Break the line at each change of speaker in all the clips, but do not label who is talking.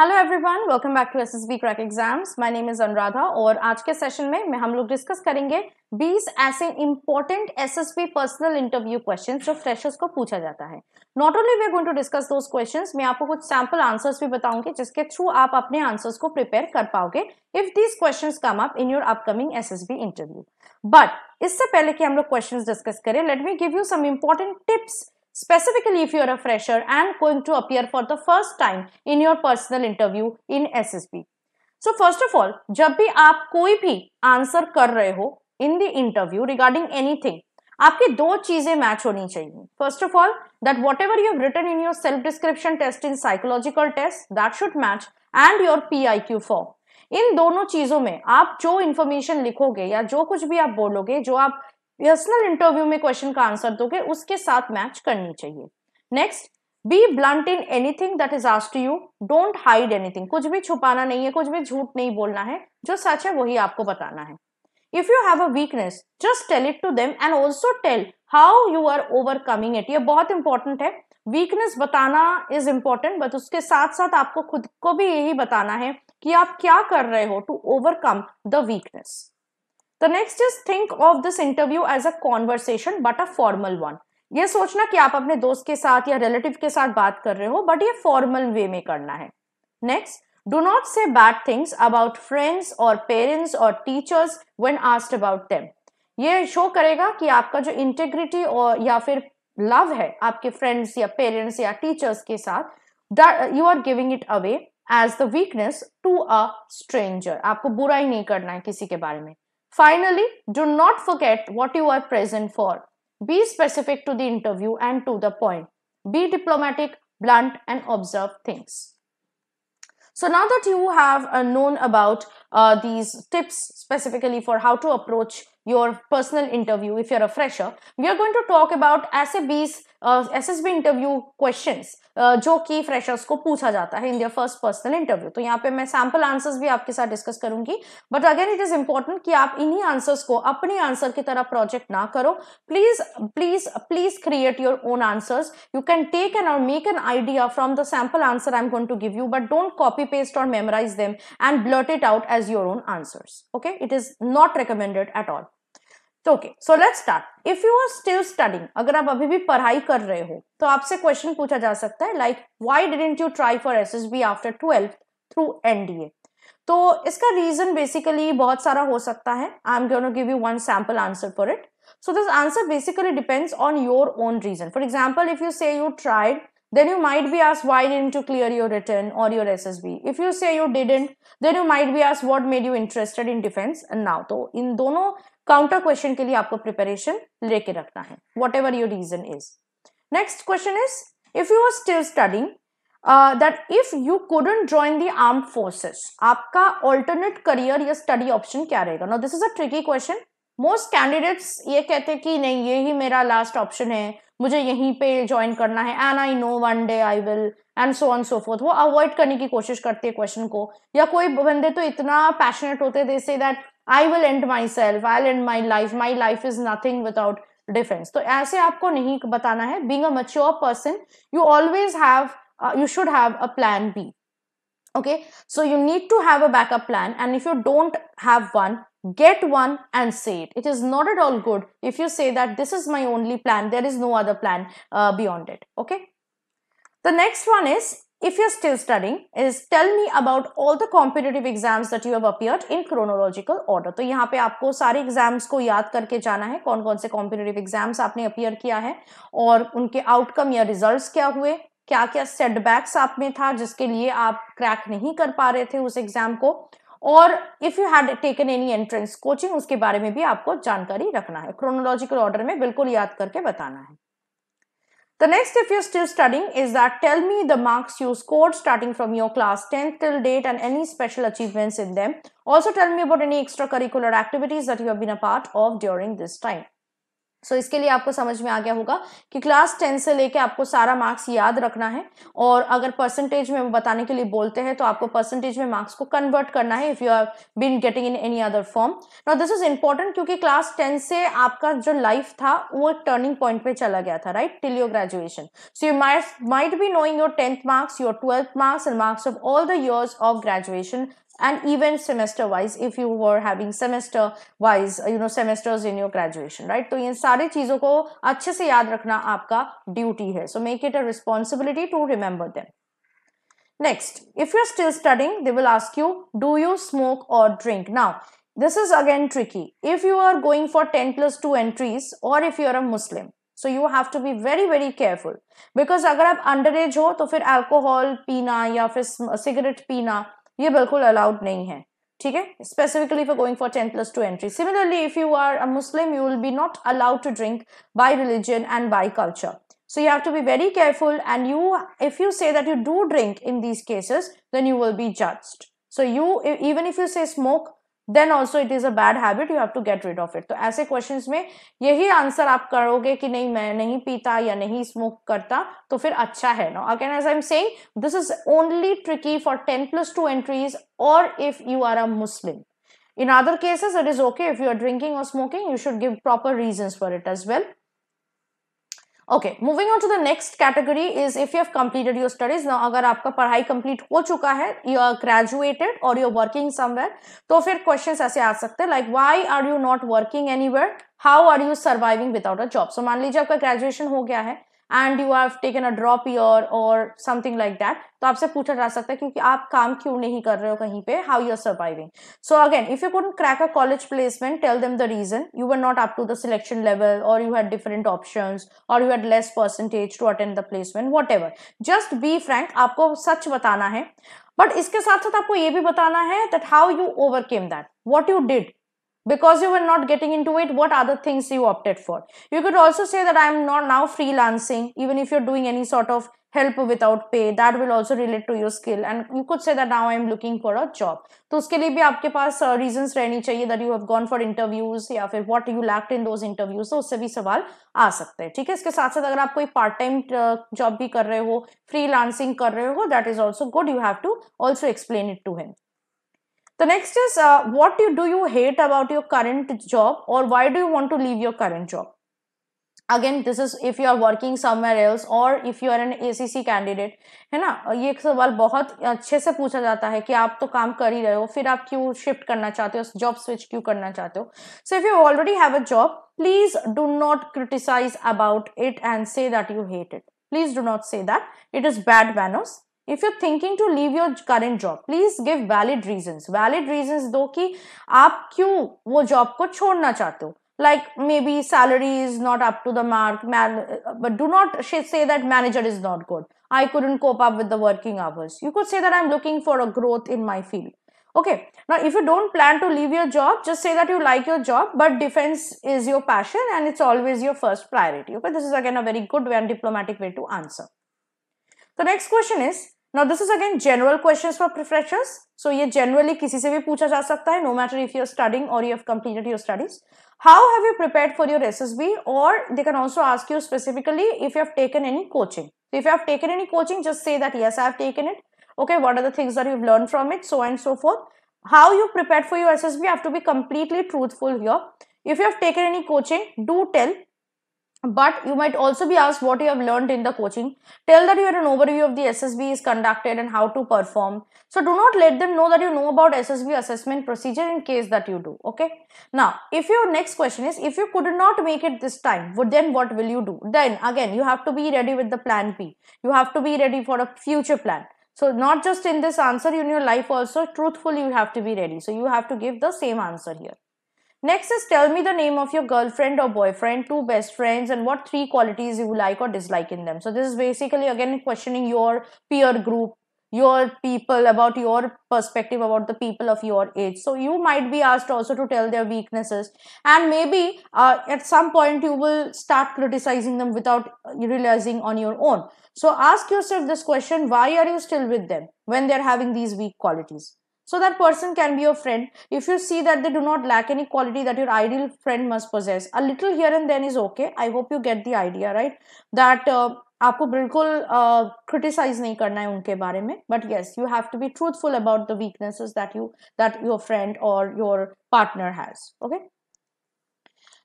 Hello everyone welcome back to SSB crack exams my name is Anuradha और आज के session में मैं हम लोग डिस्कस करेंगे 20 ऐसे important SSB personal interview questions जो फ्रेशर्स को पूछा जाता है not only we are going to discuss those questions मैं आपको कुछ सैम्पल आंसर्स भी बताऊंगी जिसके थ्रू आप अपने आंसर्स को प्रिपेयर कर पाओगे if these question come up in your upcoming S interview but इससे पहले कि हम लोग क्वेश्चन डिस्कस करें let me give you some important tips Specifically, if you are a fresher and going to appear for the first time in your personal interview in SSP. So first of all, जब भी आप कोई भी answer कर रहे हो in the interview regarding anything आपकी दो चीजें मैच होनी चाहिए first of all that whatever you written in your self description test in psychological test that should match and your P I Q form इन दोनों चीजों में आप जो इन्फॉर्मेशन लिखोगे या जो कुछ भी आप बोलोगे जो आप पर्सनल इंटरव्यू में क्वेश्चन का आंसर दोगे उसके साथ मैच करनी चाहिए next be blunt in anything that is asked you don't hide anything कुछ भी छुपाना नहीं है कुछ भी झूठ नहीं बोलना है जो सच है वही आपको बताना है if you have a weakness just tell it to them and also tell how you are overcoming it ये बहुत इंपॉर्टेंट है वीकनेस बताना इज important बट उसके साथ साथ आपको खुद को भी यही बताना है कि आप क्या कर रहे हो टू ओवरकम द वीकनेस तो next is think of this interview as a conversation but a formal one ये सोचना कि आप अपने दोस्त के साथ या रिलेटिव के साथ बात कर रहे हो बट ये फॉर्मल वे में करना है next do not say bad things about friends और पेरेंट्स और teachers when asked about them ये शो करेगा कि आपका जो इंटेग्रिटी और या फिर लव है आपके फ्रेंड्स या पेरेंट्स या टीचर्स के साथ you are giving it away as the weakness to a stranger आपको बुरा ही नहीं करना है किसी के बारे में Finally, do not forget what you are present for. Be specific to the interview and to the point. Be diplomatic, blunt and observe things. So now that you have uh, known about uh, these tips specifically for how to approach your personal interview if you're a fresher, we are going to talk about essay B's S S B interview question जो कि freshers को पूछा जाता है India first personal interview तो यहाँ पे मैं सैम्पल आंसर्स भी आपके साथ डिस्कस करूंगी but again it is important कि आप इन्हीं आंसर्स को अपने आंसर की तरह प्रोजेक्ट ना करो please please please create your own answers you can take an और make an idea from the sample answer I am going to give you but don't copy paste और memorise them and blurt it out as your own answers okay it is not recommended at all तो okay so let's start if you are still studying अगर आप अभी भी पढ़ाई कर रहे हो तो आपसे क्वेश्चन पूछा जा सकता है like why didn't you try for SSB after twelfth through NDA तो इसका रीजन बेसिकली बहुत सारा हो सकता है I am going to give you one sample answer for it so this answer basically depends on your own reason for example if you say you tried then you might be asked why didn't you clear your return or your SSB. If you say you didn't, then you might be asked what made you interested in defense and now. तो इन दोनों counter question के लिए आपको preparation लेके रखना है whatever your reason is next question is if you are still studying that if you couldn't join the arm forces आपका alternate career या स्टडी ऑप्शन क्या रहेगा now this is a tricky question most candidates ये कहते हैं कि नहीं ये ही मेरा लास्ट ऑप्शन है मुझे यहीं पे ज्वाइन करना है and I know one day I will and so on so forth वो अवॉइड करने की कोशिश करते है क्वेश्चन को या कोई बंदे तो इतना पैशनेट होते they say that I will end myself I end my life my life is nothing without defence तो ऐसे आपको नहीं बताना है being a mature person you always have you should have a plan B okay so you need to have a backup plan and if you don't have one get one and say it. It is not at all good if you say that this is my only plan, there is no other plan uh, beyond it. Okay. The next one is if you're still studying is tell me about all the competitive exams that you have appeared in chronological order to yahan pe aapko sare exams ko yaad karke jana hai kon kon se competitive exams aapne appear kiya hai aur unke outcome ya results kya hue क्या क्या setbacks आप में था जिसके लिए आप crack नहीं कर पा रहे थे उस एग्जाम को और if you had taken any entrance coaching उसके बारे में भी आपको जानकारी रखना है क्रोनोलॉजिकल ऑर्डर में बिल्कुल याद करके बताना है the next if you still starting is that tell me the marks you score starting from your class tenth till date and any special achievements in them also tell me about any extra curricular activities that you been a part of during this time so so, इसके लिए आपको समझ में आ गया होगा कि class ten से लेके आपको सारा मार्क्स याद रखना है और अगर परसेंटेज में वो बताने के लिए बोलते हैं तो आपको परसेंटेज में मार्क्स को कन्वर्ट करना है if you are been getting in any other form now this is important क्योंकि क्लास टेन से आपका जो लाइफ था वो एक टर्निंग पॉइंट पे चला गया था right till your graduation so you might might be knowing your tenth marks your twelfth marks and marks of all the years of graduation and even semester wise if you were having semester wise you know semesters in your graduation right तो in sare cheezon ko acche se yaad rakhna aapka duty hai so make it a responsibility to remember them next if you're still studying they will ask you do you smoke or drink now this is again tricky if you are going for 10 plus 2 entries or if you are a muslim so you have to be very very careful because agar aap underage ho to fir alcohol peena ya fir cigarette peena ये बिल्कुल allowed नहीं है ठीक है specifically for going for ten plus two entry similarly if you are a Muslim you will be not allowed to drink by religion and by culture so you have to be very careful and you if you say that you do drink in these cases then you will be judged so you even if you say smoke then also it is a bad habit you have to get rid of it तो ऐसे question में यही answer आप करोगे कि नहीं मैं नहीं पीता या नहीं स्मोक करता तो फिर अच्छा है ना again as I am saying this is only tricky for ten plus two entries और if you are a Muslim in other cases it is okay if you are drinking और smoking you should give proper reason for it as well okay moving on to the next category is if you have completed your studies ना अगर आपका पढ़ाई complete हो चुका है you are graduated और you working somewhere तो फिर क्वेश्चंस ऐसे आ सकते हैं like why are you not working anywhere how are you surviving without a job so मान लीजिए आपका ग्रेजुएशन हो गया है and you have taken a drop year और समथिंग लाइक दैट तो आपसे पूछा जा सकता है क्योंकि आप काम क्यों नहीं कर रहे हो कहीं पे how you are surviving so again if you couldn't crack a college placement tell them the reason you were not up to the selection level और यू हैड डिफरेंट ऑप्शन और you had less percentage to attend the placement whatever just be frank आपको सच बताना है but इसके साथ साथ आपको ये भी बताना है that how you overcame that what you did because you were not getting into it what other things you opted for you could also say that i am not now freelancing even if you're doing any sort of help without pay that will also relate to your skill and you could say that now i am looking for a job to uske liye bhi aapke paas reasons rehni chahiye that you have gone for interviews ya fir what you lacked in those interviews so usse bhi sawal aa सकते hai theek hai iske sath sath agar aap koi part time job bhi kar rahe ho freelancing kar rahe ho that is also good you have to also explain it to him The next is uh, what do you hate about your current job or why do you want to leave your current job? Again, this is if you are working somewhere else or if you are an ACC candidate. है ना ये सवाल बहुत अच्छे से पूछा जाता है कि आप तो काम कर ही रहे हो फिर आप क्यों शिफ्ट करना चाहते हो जॉब स्विच क्यों करना चाहते हो so if you already have a job please do not criticise about it and say that you hate it please do not say that it is bad if you're thinking to leave your current job, please give valid reasons. Valid reasons, कि आप क्यों वो job को छोड़ना चाहते हो like maybe salary is not up to the mark man but do not say that manager is not good i couldn't cope up with the working hours you could say that i'm looking for a growth in my field okay now if you don't plan to leave your job just say that you like your job but defense is your passion and it's always your first priority okay this is again a very good and diplomatic way to answer the next question is now this is again general questions for professors. So ye generally kisi se bhi pucha ja sakta hai, no matter if you are studying or you have completed your studies. How have you prepared for your SSB or they can also ask you specifically if you have taken any coaching. So if you have taken any coaching, just say that yes, I have taken it. Okay, what are the things that you've learned from it, so and so forth. How you prepared for your SSB, have to be completely truthful here. If you have taken any coaching, do tell but you might also be asked what you have learned in the coaching tell that you had an overview of the ssb is conducted and how to perform so do not let them know that you know about ssb assessment procedure in case that you do okay now if your next question is if you could not make it this time then what will you do then again you have to be ready with the plan b you have to be ready for a future plan so not just in this answer in your life also truthfully you have to be ready so you have to give the same answer here Next is tell me the name of your girlfriend or boyfriend, two best friends, and what three qualities you like or dislike in them. So, this is basically again questioning your peer group, your people, about your perspective about the people of your age. So, you might be asked also to tell their weaknesses, and maybe uh, at some point you will start criticizing them without realizing on your own. So, ask yourself this question why are you still with them when they're having these weak qualities? so that person can be your friend if you see that they do not lack any quality that your ideal friend must possess a little here and then is okay i hope you get the idea right that uh, आपको बिल्कुल uh, criticize नहीं करना है उनके बारे में But yes, you have to be truthful about the weaknesses that you that your friend or your partner has. Okay.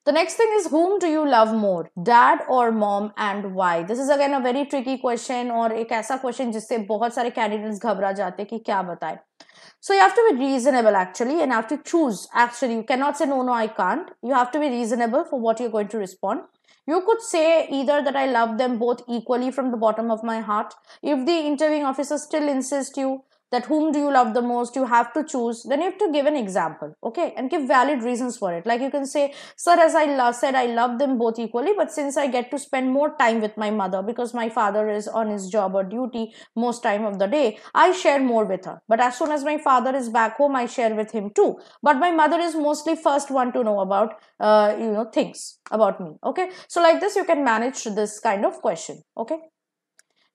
The next thing is whom do you love more, dad or mom, and why? This is again a very tricky question or एक ऐसा question जिससे बहुत सारे candidates घबरा जाते कि क्या बताएं. So you have to be reasonable actually and have to choose actually. You cannot say no, no, I can't. You have to be reasonable for what you're going to respond. You could say either that I love them both equally from the bottom of my heart. If the interviewing officer still insists you that whom do you love the most you have to choose then you have to give an example okay and give valid reasons for it like you can say sir as i love, said i love them both equally but since i get to spend more time with my mother because my father is on his job or duty most time of the day i share more with her but as soon as my father is back home i share with him too but my mother is mostly first one to know about uh, you know things about me okay so like this you can manage this kind of question okay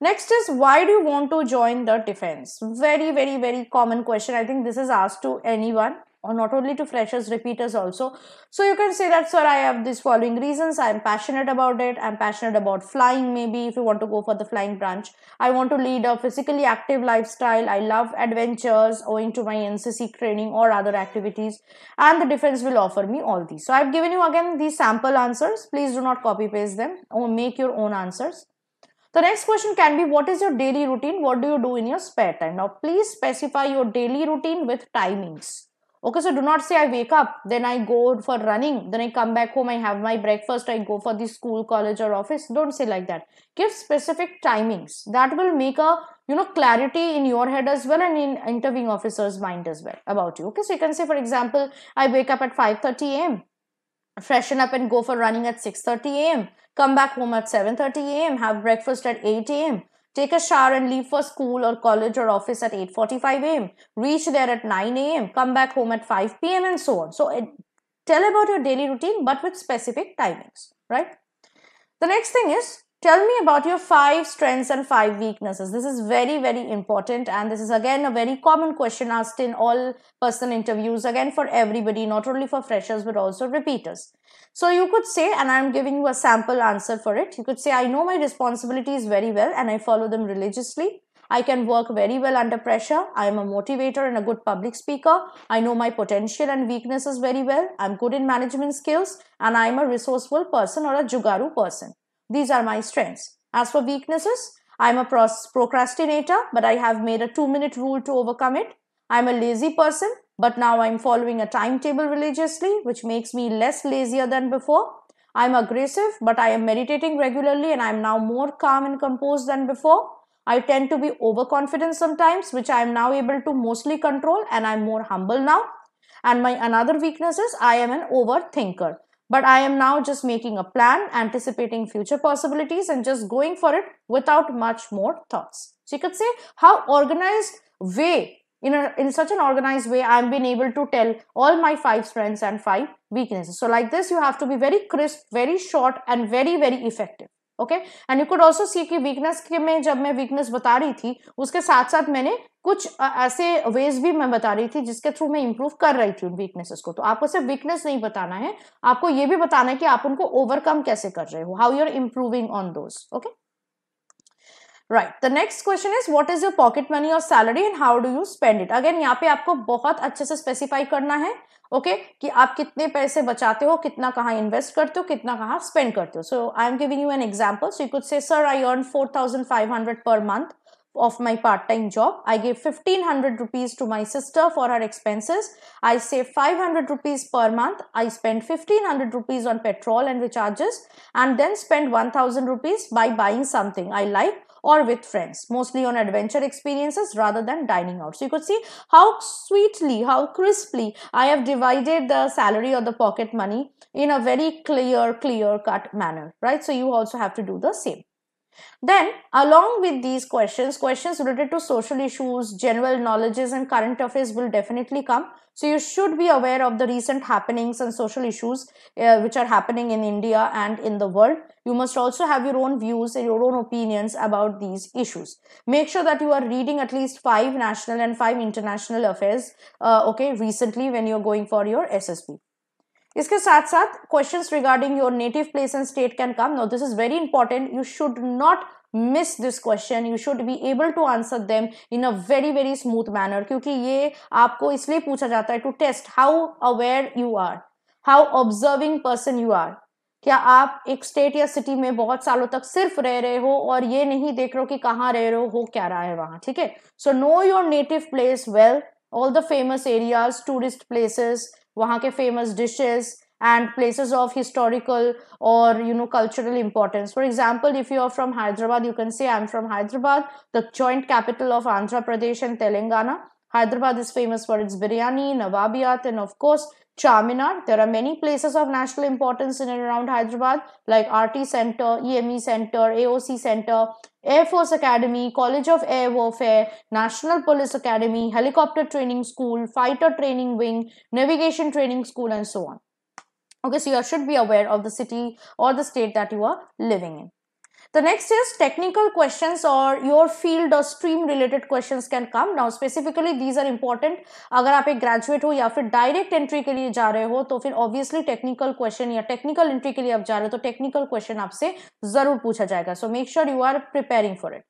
Next is why do you want to join the defense? Very, very, very common question. I think this is asked to anyone or not only to freshers, repeaters also. So you can say that, sir, I have these following reasons. I'm passionate about it. I'm passionate about flying, maybe if you want to go for the flying branch. I want to lead a physically active lifestyle. I love adventures owing to my NCC training or other activities. And the defense will offer me all these. So I've given you again these sample answers. Please do not copy paste them or make your own answers. The next question can be what is your daily routine? What do you do in your spare time? Now please specify your daily routine with timings. Okay, so do not say I wake up, then I go for running, then I come back home, I have my breakfast, I go for the school, college or office. Don't say like that. Give specific timings. That will make a, you know, clarity in your head as well and in interviewing officer's mind as well about you. Okay, so you can say for example, I wake up at 5.30 am freshen up and go for running at 6:30 a.m. Come back home at 7:30 a.m. Have breakfast at 8 a.m. Take a shower and leave for school or college or office at 8:45 a.m. Reach there at 9 a.m. Come back home at 5 p.m. and so on. So it, tell about your daily routine but with specific timings, right? The next thing is Tell me about your five strengths and five weaknesses. This is very, very important. And this is again a very common question asked in all person interviews, again for everybody, not only for freshers, but also repeaters. So you could say, and I'm giving you a sample answer for it. You could say, I know my responsibilities very well and I follow them religiously. I can work very well under pressure. I am a motivator and a good public speaker. I know my potential and weaknesses very well. I'm good in management skills and I'm a resourceful person or a jugaru person. These are my strengths. As for weaknesses, I'm a procrastinator, but I have made a two minute rule to overcome it. I'm a lazy person, but now I'm following a timetable religiously, which makes me less lazier than before. I'm aggressive, but I am meditating regularly and I'm now more calm and composed than before. I tend to be overconfident sometimes, which I am now able to mostly control and I'm more humble now. And my another weakness is I am an overthinker but I am now just making a plan, anticipating future possibilities, and just going for it without much more thoughts. So you could say how organized way in, a, in such an organized way i've been able to tell all my five strengths and five weaknesses so like this you have to be very crisp very short and very very effective okay and you could also see कि weakness के में जब मैं weakness बता रही थी उसके साथ साथ मैंने कुछ ऐसे वेज भी मैं बता रही थी जिसके थ्रू मैं इंप्रूव कर रही थी उन वीकनेसेस को तो आपको सिर्फ वीकनेस नहीं बताना है आपको ये भी बताना है कि आप उनको ओवरकम कैसे कर रहे हो how you are improving on those okay right the next question is what is your pocket money और salary and how do you spend it again यहाँ पे आपको बहुत अच्छे से स्पेसिफाई करना है ओके okay? कि आप कितने पैसे बचाते हो कितना कहाँ इन्वेस्ट करते हो कितना कहाँ स्पेंड करते हो so I am giving you an example so you could say sir I earn four thousand five hundred per month of my part-time job. I gave 1500 rupees to my sister for her expenses. I save 500 rupees per month. I spend 1500 rupees on petrol and recharges and then spend 1000 rupees by buying something I like or with friends, mostly on adventure experiences rather than dining out. So you could see how sweetly, how crisply I have divided the salary or the pocket money in a very clear, clear cut manner, right? So you also have to do the same. Then, along with these questions, questions related to social issues, general knowledges and current affairs will definitely come. So, you should be aware of the recent happenings and social issues uh, which are happening in India and in the world you must also have your own views and your own opinions about these issues. Make sure that you are reading at least five national and five international affairs, uh, okay, recently when you're going for your SSP. Iske saath saath, questions regarding your native place and state can come. Now, this is very important. You should not miss this question. You should be able to answer them in a very, very smooth manner. Because this is to test how aware you are, how observing person you are. क्या आप एक state या city में बहुत सालों तक सिर्फ रह रहे हो और ये नहीं देख रहे हो कि कहाँ रह रहे हो, क्या रहा है वहां ठीक है so know your native place well all the famous areas tourist places वहां के famous dishes and places of historical और you know cultural importance for example if you are from Hyderabad you can say I am from Hyderabad the joint capital of Andhra Pradesh and Telangana Hyderabad is famous for its biryani, nawabiyat, and of course, Charminar. There are many places of national importance in and around Hyderabad, like RT Center, EME Center, AOC Center, Air Force Academy, College of Air Warfare, National Police Academy, Helicopter Training School, Fighter Training Wing, Navigation Training School, and so on. Okay, so you should be aware of the city or the state that you are living in. The next is technical questions or your field or stream related questions can come. Now specifically these are important. अगर आप एक graduate हो या फिर direct entry के लिए जा रहे हो तो फिर ऑब्वियसली टेक्निकल क्वेश्चन या टेक्निकल एंट्री के लिए आप जा रहे हो तो टेक्निकल क्वेश्चन आपसे जरूर पूछा जाएगा so make sure you are preparing for it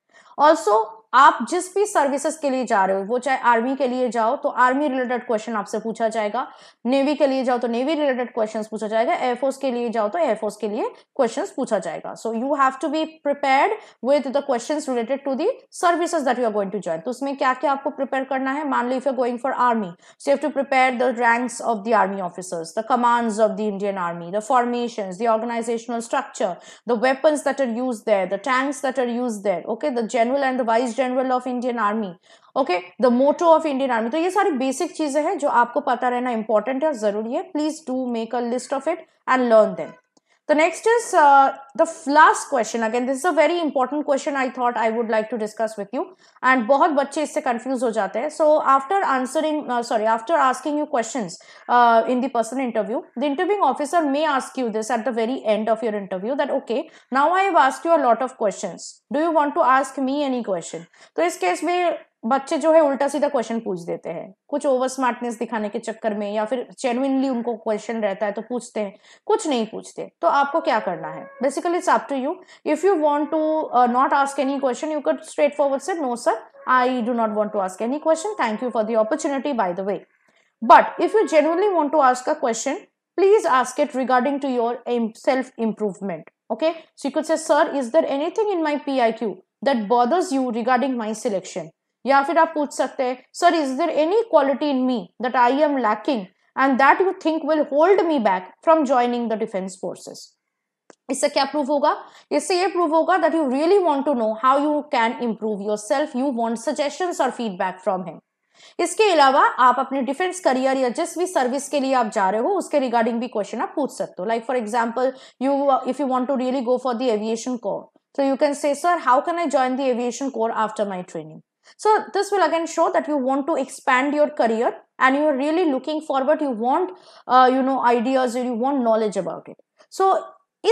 also आप जिस भी सर्विसेज के लिए जा रहे हो वो चाहे आर्मी के लिए जाओ तो आर्मी रिलेटेड क्वेश्चन आपसे पूछा जाएगा नेवी के लिए जाओ तो नेवी रिलेटेड क्वेश्चन पूछा जाएगा एयरफोर्स के लिए जाओ तो एयरफोर्स के लिए क्वेश्चन पूछा जाएगा so you have to be prepare with the question related to the services that you are going to join तो उसमें क्या क्या आपको प्रिपेयर करना है मान लो if you going for army so you to prepare the ranks of the army officers the commands of the Indian army the formation the organisational structure the weapons that are use there the tanks that are use there okay the general and the vice general of Indian army okay the motto of Indian army तो ये सारी basic चीजें हैं जो आपको पता रहना important है और जरूरी है please do make a list of it and learn then The next is uh, the last question. Again, this is a very important question I thought I would like to discuss with you. And बहुत बच्चे इससे confused हो जाते हैं. So after answering, uh, sorry, after asking you questions uh, in the person interview, the interviewing officer may ask you this at the very end of your interview that okay, now I have asked you a lot of questions. Do you want to ask me any question? तो इस case में बच्चे जो है उल्टा सीधा question पूछ देते हैं कुछ ओवर स्मार्टनेस दिखाने के चक्कर में या फिर जेनुइनली उनको क्वेश्चन रहता है तो पूछते हैं कुछ नहीं पूछते तो आपको क्या करना है basically it's up to you if you want to not ask any question you can straightforward say no sir I do not want to ask any question thank you for the opportunity by the way but if you genuinely want to ask a question it regarding to yourself improvement okay so you could say sir is sir anything in my P I Q that bothers you regarding my selection या फिर आप पूछ सकते हैं sir is there any quality in me that I am lacking and that you think will hold me back from joining the defence forces इससे क्या prove होगा इससे ये प्रूव होगा that you really want to know how you can improve yourself you want suggestion और feedback from him इसके अलावा आप अपने डिफेंस करियर या जिस भी सर्विस के लिए आप जा रहे हो उसके रिगार्डिंग भी क्वेश्चन आप पूछ सकते हो like for example you if you want to really go for the aviation corps so you can say sir how can I join the aviation corps after my training So this will again show that you want to expand your career and you're really looking forward, you want, uh, you know, ideas, you want knowledge about it. So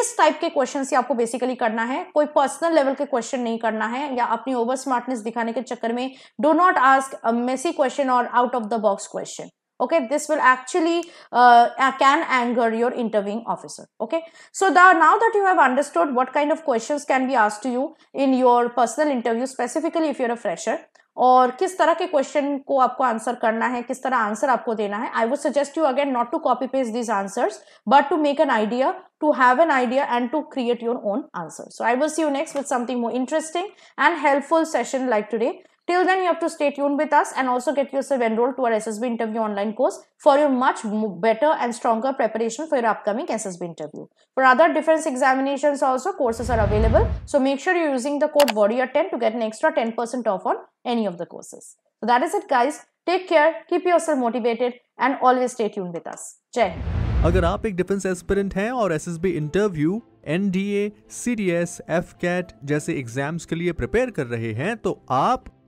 इस type के question से आपको basically करना है कोई personal level के question नहीं करना है या अपनी ओवर स्मार्टनेस दिखाने के चक्कर में do not ask messy question और out of the box question okay this will actually uh, can anger your interviewing officer okay so the, now that you have understood what kind of questions can be asked to you in your personal interview specifically if you're a fresher और किस तरह के question को आपको answer करना है किस तरह आंसर आपको देना है I would suggest you again not to copy paste these answers but to make an idea to have an idea and to create your own answer so I will see you next with something more interesting and helpful session like today Till then, you have to stay tuned with us and also get yourself enrolled to our SSB interview online course for your much better and stronger preparation for your upcoming SSB interview. For other defense examinations also, courses are available. So make sure you're using the code Warrior Ten to get an extra ten percent off on any of the courses. So that is it guys. Take care, keep yourself motivated and always stay tuned with us. Jai अगर आप एक defence aspirant हैं और S S B interview N D A C D S F CAT जैसे exams के लिए prepare कर रहे हैं तो आप